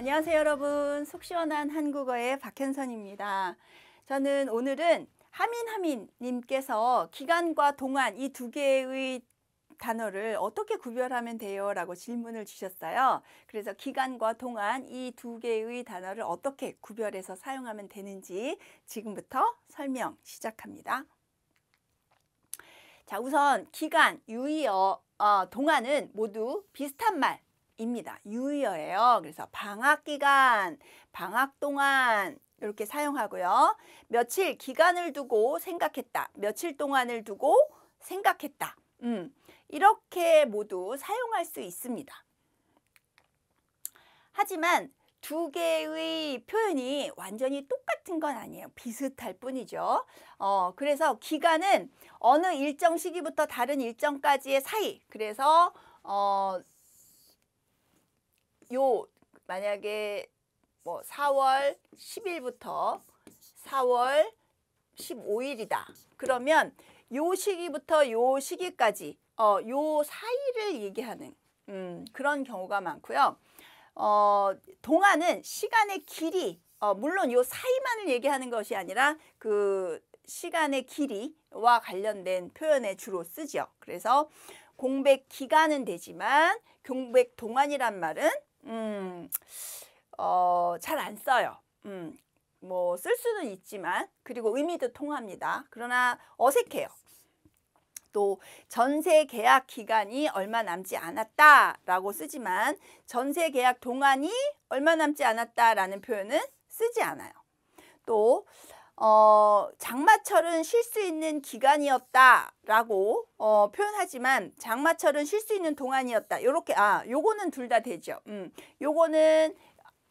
안녕하세요 여러분 속시원한 한국어의 박현선입니다. 저는 오늘은 하민하민님께서 기간과 동안 이 두 개의 단어를 어떻게 구별하면 돼요? 라고 질문을 주셨어요. 그래서 기간과 동안 이 두 개의 단어를 어떻게 구별해서 사용하면 되는지 지금부터 설명 시작합니다. 자 우선 기간, 유의어, 어, 동안은 모두 비슷한 말 입니다. 유의어예요. 그래서 방학 기간, 방학 동안 이렇게 사용하고요. 며칠 기간을 두고 생각했다. 며칠 동안을 두고 생각했다. 음, 이렇게 모두 사용할 수 있습니다. 하지만 두 개의 표현이 완전히 똑같은 건 아니에요. 비슷할 뿐이죠. 어, 그래서 기간은 어느 일정 시기부터 다른 일정까지의 사이. 그래서 어, 요 만약에 뭐 4월 10일부터 4월 15일이다. 그러면 요 시기부터 요 시기까지 어, 요 사이를 얘기하는 음, 그런 경우가 많고요. 어, 동안은 시간의 길이 어, 물론 요 사이만을 얘기하는 것이 아니라 그 시간의 길이와 관련된 표현에 주로 쓰죠. 그래서 공백 기간은 되지만 공백 동안이란 말은 음, 어, 잘 안 써요. 음, 뭐 쓸 수는 있지만 그리고 의미도 통합니다. 그러나 어색해요. 또 전세 계약 기간이 얼마 남지 않았다라고 쓰지만 전세 계약 동안이 얼마 남지 않았다라는 표현은 쓰지 않아요. 또 어, 장마철은 쉴 수 있는 기간이었다라고 어, 표현하지만 장마철은 쉴 수 있는 동안이었다. 요렇게 아, 요거는 둘 다 되죠. 음. 요거는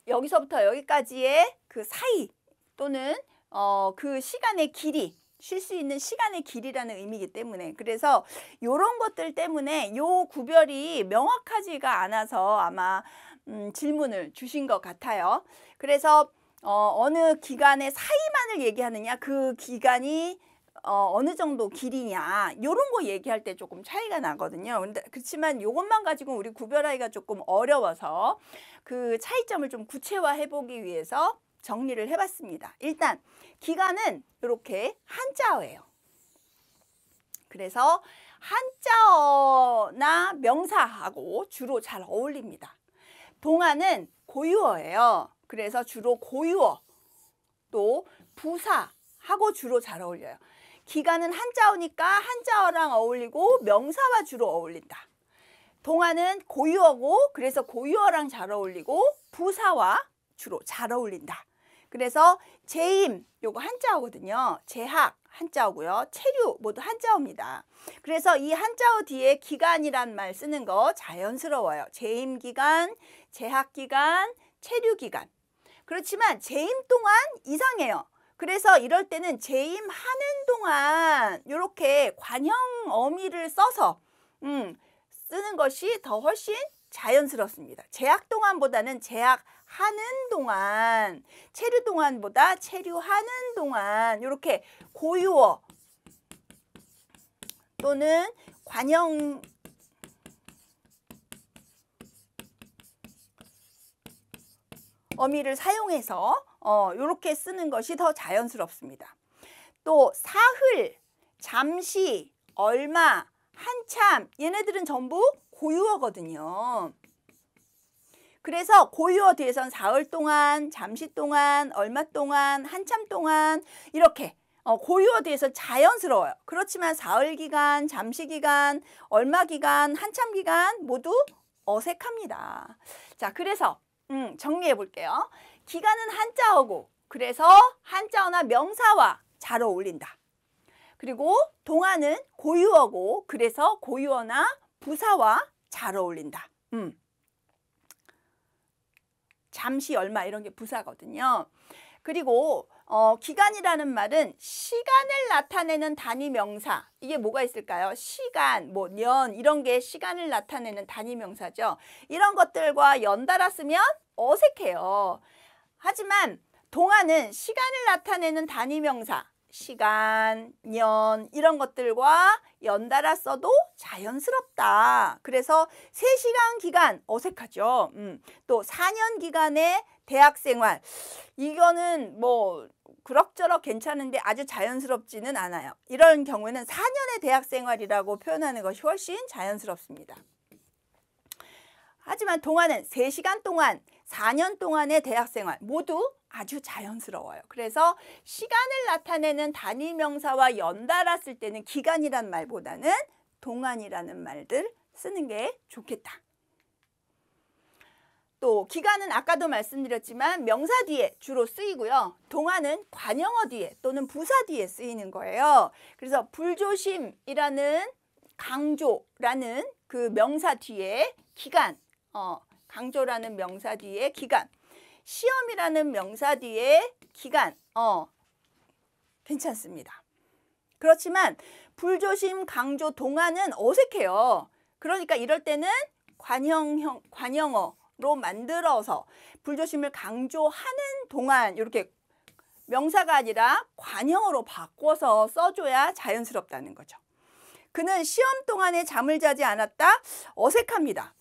여기서부터 여기까지의 그 사이 또는 어, 그 시간의 길이 쉴 수 있는 시간의 길이라는 의미이기 때문에 그래서 요런 것들 때문에 요 구별이 명확하지가 않아서 아마 음, 질문을 주신 것 같아요. 그래서 어, 어느 기간의 사이만을 얘기하느냐 그 기간이 어, 어느 정도 길이냐 이런거 얘기할 때 조금 차이가 나거든요. 근데 그렇지만 요것만 가지고 우리 구별하기가 조금 어려워서 그 차이점을 좀 구체화해 보기 위해서 정리를 해봤습니다. 일단 기간은 이렇게 한자어예요. 그래서 한자어나 명사하고 주로 잘 어울립니다. 동안은 고유어예요. 그래서 주로 고유어 또 부사하고 주로 잘 어울려요. 기간은 한자어니까 한자어랑 어울리고 명사와 주로 어울린다. 동화는 고유어고 그래서 고유어랑 잘 어울리고 부사와 주로 잘 어울린다. 그래서 재임 요거 한자어거든요. 재학 한자어고요. 체류 모두 한자어입니다. 그래서 이 한자어 뒤에 기간이란 말 쓰는 거 자연스러워요. 재임 기간, 재학 기간, 체류 기간 그렇지만 재임 동안 이상해요. 그래서 이럴 때는 재임하는 동안 이렇게 관형 어미를 써서 음, 쓰는 것이 더 훨씬 자연스럽습니다. 재학 동안보다는 재학하는 동안, 체류 동안보다 체류하는 동안 이렇게 고유어 또는 관형 어미를 사용해서 어, 이렇게 쓰는 것이 더 자연스럽습니다. 또 사흘, 잠시, 얼마, 한참 얘네들은 전부 고유어거든요. 그래서 고유어 뒤에선 사흘 동안, 잠시 동안, 얼마 동안, 한참 동안 이렇게 어, 고유어 뒤에서 자연스러워요. 그렇지만 사흘 기간, 잠시 기간, 얼마 기간, 한참 기간 모두 어색합니다. 자, 그래서 음, 정리해 볼게요. 기간은 한자어고 그래서 한자어나 명사와 잘 어울린다. 그리고 동안은 고유어고 그래서 고유어나 부사와 잘 어울린다. 음. 잠시 얼마 이런 게 부사거든요. 그리고 어, 기간이라는 말은 시간을 나타내는 단위 명사 이게 뭐가 있을까요? 시간, 뭐 년 이런 게 시간을 나타내는 단위 명사죠. 이런 것들과 연달아 쓰면 어색해요. 하지만 동안은 시간을 나타내는 단위 명사 시간, 년 이런 것들과 연달아 써도 자연스럽다. 그래서 세시간 기간 어색하죠. 음. 또사 년 기간의 대학생활 이거는 뭐 그럭저럭 괜찮은데 아주 자연스럽지는 않아요. 이런 경우는 4년의 대학 생활이라고 표현하는 것이 훨씬 자연스럽습니다. 하지만 동안은 3시간 동안 4년 동안의 대학 생활 모두 아주 자연스러워요. 그래서 시간을 나타내는 단위 명사와 연달아 쓸 때는 기간이란 말보다는 동안이라는 말들 쓰는 게 좋겠다. 또 기간은 아까도 말씀드렸지만 명사 뒤에 주로 쓰이고요. 동화는 관형어 뒤에 또는 부사 뒤에 쓰이는 거예요. 그래서 불조심이라는 강조라는 그 명사 뒤에 기간, 어, 강조라는 명사 뒤에 기간, 시험이라는 명사 뒤에 기간, 어, 괜찮습니다. 그렇지만 불조심, 강조, 동화는 어색해요. 그러니까 이럴 때는 관형형, 관형어, 로 만들어서 불조심을 강조하는 동안 이렇게 명사가 아니라 관형으로 바꿔서 써줘야 자연스럽다는 거죠. 그는 시험 동안에 잠을 자지 않았다? 어색합니다.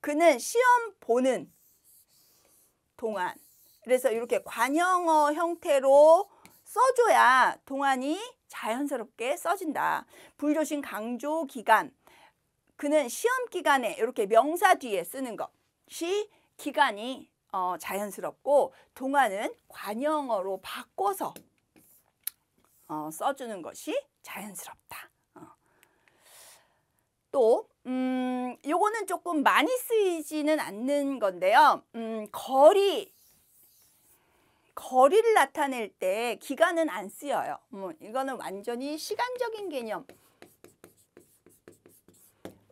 그는 시험 보는 동안 그래서 이렇게 관형어 형태로 써줘야 동안이 자연스럽게 써진다. 불조심 강조 기간 그는 시험 기간에 이렇게 명사 뒤에 쓰는 것시 기간이 어, 자연스럽고 동안은 관형어로 바꿔서 어, 써주는 것이 자연스럽다. 어. 또 음, 요거는 조금 많이 쓰이지는 않는 건데요. 음, 거리 거리를 나타낼 때 기간은 안 쓰여요. 음, 이거는 완전히 시간적인 개념.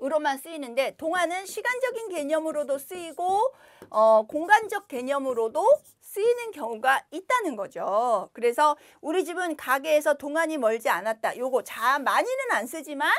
으로만 쓰이는데 동화는 시간적인 개념으로도 쓰이고 어, 공간적 개념으로도 쓰이는 경우가 있다는 거죠. 그래서 우리 집은 가게에서 동안이 멀지 않았다. 요거 자 많이는 안 쓰지만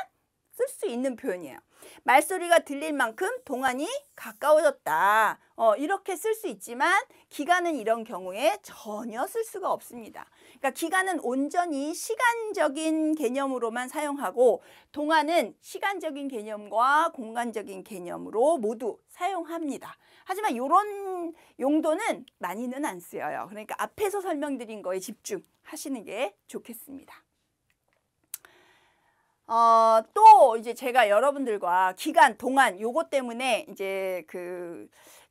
쓸 수 있는 표현이에요. 말소리가 들릴 만큼 동안이 가까워졌다. 어, 이렇게 쓸 수 있지만 기간은 이런 경우에 전혀 쓸 수가 없습니다. 그러니까 기간은 온전히 시간적인 개념으로만 사용하고 동안은 시간적인 개념과 공간적인 개념으로 모두 사용합니다. 하지만 이런 용도는 많이는 안 쓰여요. 그러니까 앞에서 설명드린 거에 집중하시는 게 좋겠습니다. 어, 또 이제 제가 여러분들과 기간 동안 요것 때문에 이제 그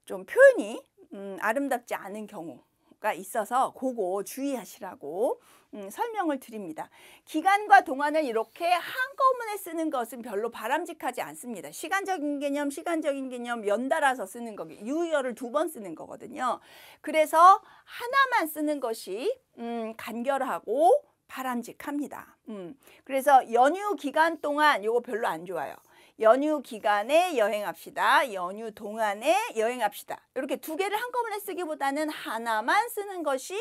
좀 표현이 음, 아름답지 않은 경우가 있어서 그거 주의하시라고 음, 설명을 드립니다. 기간과 동안을 이렇게 한꺼번에 쓰는 것은 별로 바람직하지 않습니다. 시간적인 개념, 시간적인 개념 연달아서 쓰는 거기 유열를두 번 쓰는 거거든요. 그래서 하나만 쓰는 것이 음, 간결하고 바람직합니다. 음. 그래서 연휴 기간 동안 이거 별로 안 좋아요. 연휴 기간에 여행합시다. 연휴 동안에 여행합시다. 이렇게 두 개를 한꺼번에 쓰기보다는 하나만 쓰는 것이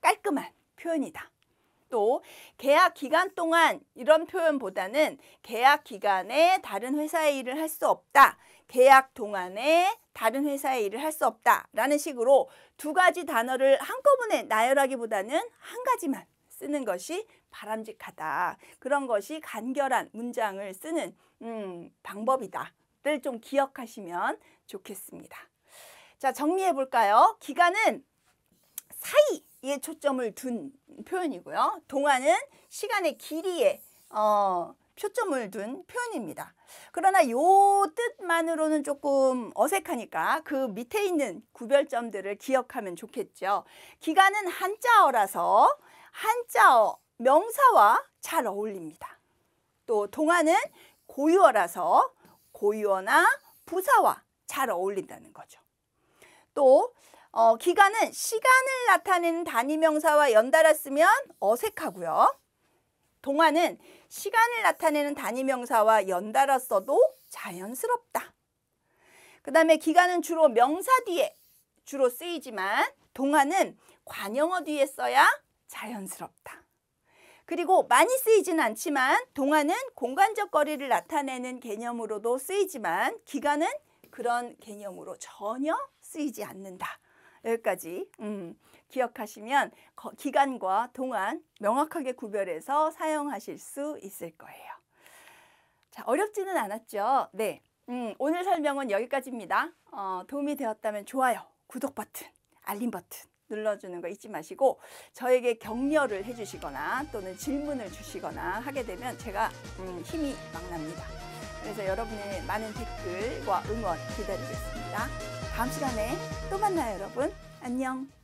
깔끔한 표현이다. 또 계약 기간 동안 이런 표현보다는 계약 기간에 다른 회사의 일을 할 수 없다. 계약 동안에 다른 회사의 일을 할 수 없다. 라는 식으로 두 가지 단어를 한꺼번에 나열하기보다는 한 가지만 쓰는 것이 바람직하다. 그런 것이 간결한 문장을 쓰는 음, 방법이다를 좀 기억하시면 좋겠습니다. 자, 정리해 볼까요? 기간은 사이에 초점을 둔 표현이고요. 동안은 시간의 길이에 어, 초점을 둔 표현입니다. 그러나 요 뜻만으로는 조금 어색하니까 그 밑에 있는 구별점들을 기억하면 좋겠죠. 기간은 한자어라서 한자어, 명사와 잘 어울립니다. 또 동화는 고유어라서 고유어나 부사와 잘 어울린다는 거죠. 또 어, 기간은 시간을 나타내는 단위 명사와 연달아 쓰면 어색하고요. 동화는 시간을 나타내는 단위 명사와 연달아 써도 자연스럽다. 그 다음에 기간은 주로 명사 뒤에 주로 쓰이지만 동화는 관용어 뒤에 써야 자연스럽다. 그리고 많이 쓰이진 않지만 동안은 공간적 거리를 나타내는 개념으로도 쓰이지만 기간은 그런 개념으로 전혀 쓰이지 않는다. 여기까지 음, 기억하시면 기간과 동안 명확하게 구별해서 사용하실 수 있을 거예요. 자, 어렵지는 않았죠? 네, 음, 오늘 설명은 여기까지입니다. 어, 도움이 되었다면 좋아요, 구독 버튼, 알림 버튼 눌러주는 거 잊지 마시고 저에게 격려를 해주시거나 또는 질문을 주시거나 하게 되면 제가 음, 힘이 막납니다. 그래서 여러분의 많은 댓글과 응원 기다리겠습니다. 다음 시간에 또 만나요 여러분. 안녕.